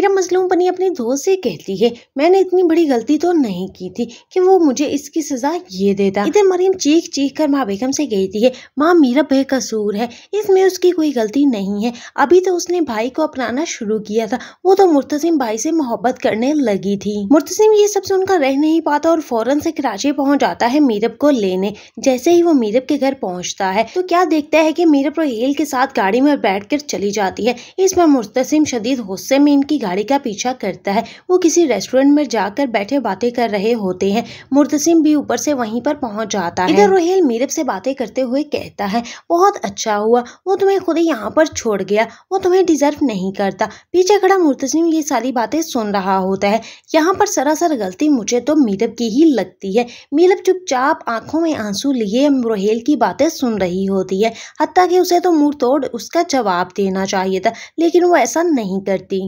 मेरा मजलूम बनी अपने दोस्त से कहती है मैंने इतनी बड़ी गलती तो नहीं की थी कि वो मुझे इसकी सजा ये देता इधर मरियम चीख चीख कर माँ बेगम से कहती है माँ मेरा बेकसूर है इसमें उसकी कोई गलती नहीं है अभी तो उसने भाई को अपनाना शुरू किया था वो तो मुर्तसिम भाई से मोहब्बत करने लगी थी मुर्तसिम ये सबसे उनका रह नहीं पाता और फौरन से कराची पहुँच जाता है मीरब को लेने जैसे ही वो मीरब के घर पहुँचता है तो क्या देखता है की मीरब रोहेल के साथ गाड़ी में बैठ चली जाती है इसमें मुर्तसिम शदीद गुस्से में इनकी गाड़ी का पीछा करता है वो किसी रेस्टोरेंट में जाकर बैठे बातें कर रहे होते हैं मुर्तसिम भी ऊपर से वहीं पर पहुंच जाता है इधर रोहेल मीरब से बातें करते हुए कहता है बहुत अच्छा हुआ वो तुम्हें खुद ही यहाँ पर छोड़ गया वो तुम्हें डिजर्व नहीं करता पीछे खड़ा मुर्तसिम ये सारी बातें सुन रहा होता है यहाँ पर सरासर गलती मुझे तो मीरब की ही लगती है मीरब चुपचाप आंखों में आंसू लिए रोहेल की बातें सुन रही होती है हती कि उसे तो मुंह तोड़ उसका जवाब देना चाहिए था लेकिन वो ऐसा नहीं करती